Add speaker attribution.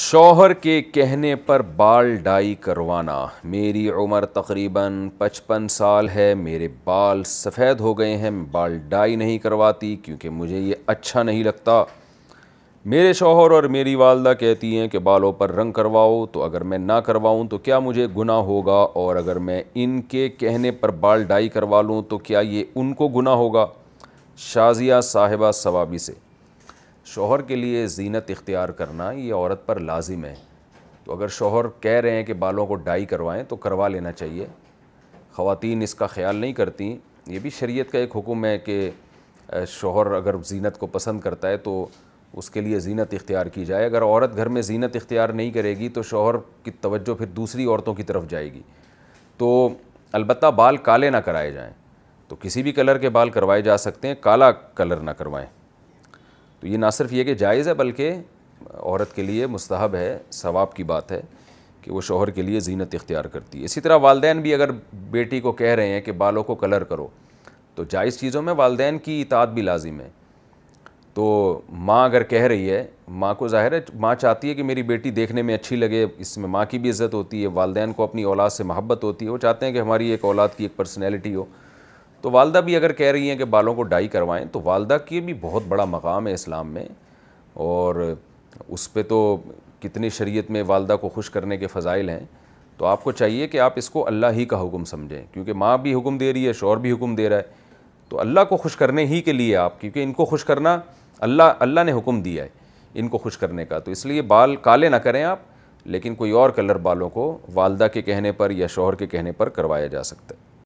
Speaker 1: शोहर के कहने पर बाल डाई करवाना मेरी उम्र तकरीबन पचपन साल है मेरे बाल सफ़ेद हो गए हैं बाल डाई नहीं करवाती क्योंकि मुझे ये अच्छा नहीं लगता मेरे शोहर और मेरी वालदा कहती हैं कि बालों पर रंग करवाओ तो अगर मैं ना करवाऊँ तो क्या मुझे गुना होगा और अगर मैं इनके कहने पर बाल डाई करवा लूँ तो क्या ये उनको गुना होगा शाजिया साहिबा सवाबी से शोहर के लिए जीनत इख्तियार करना ये औरत पर लाजिम है तो अगर शोहर कह रहे हैं कि बालों को डाई करवाएँ तो करवा लेना चाहिए ख़वातीन इसका ख्याल नहीं करती ये भी शरीयत का एक हुक्म है कि शोहर अगर जीनत को पसंद करता है तो उसके लिए जीनत इख्तियार की जाए अगर औरत घर में जीनत इख्तियार नहीं करेगी तो शोहर की तवज्जो फिर दूसरी औरतों की तरफ जाएगी तो अलबत्त बाल काले ना कराए जाएँ तो किसी भी कलर के बाल करवाए जा सकते हैं काला कलर ना करवाएँ तो ये ना सिर्फ ये कि जायज़ है बल्कि औरत के लिए मुस्तहब है सवाब की बात है कि वो शोहर के लिए जीनत इख्तियार करती है इसी तरह वालदेन भी अगर बेटी को कह रहे हैं कि बालों को कलर करो तो जायज़ चीज़ों में वालदेन की इताद भी लाजिम है तो माँ अगर कह रही है माँ को ज़ाहिर है माँ चाहती है कि मेरी बेटी देखने में अच्छी लगे इसमें माँ की भी इज़्ज़त होती है वालदेन को अपनी औलाद से मोहब्बत होती है वो चाहते हैं कि हमारी एक औलाद की एक पर्सनैलिटी हो तो वालदा भी अगर कह रही हैं कि बालों को डाई करवाएं तो वालदा की भी बहुत बड़ा मकाम है इस्लाम में और उस पर तो कितनी शरीयत में वालदा को खुश करने के फ़जाइल हैं तो आपको चाहिए कि आप इसको अल्लाह ही का हुक्म समझें क्योंकि माँ भी हुक्म दे रही है शौर भी हुक्म दे रहा है तो अल्लाह को खुश करने ही के लिए आप क्योंकि इनको खुश करना अल्लाह अल्लाह ने हुक्म दिया है इनको खुश करने का तो इसलिए बाल काले ना करें आप लेकिन कोई और कलर बालों को वालदा के कहने पर या शौहर के कहने पर करवाया जा सकता है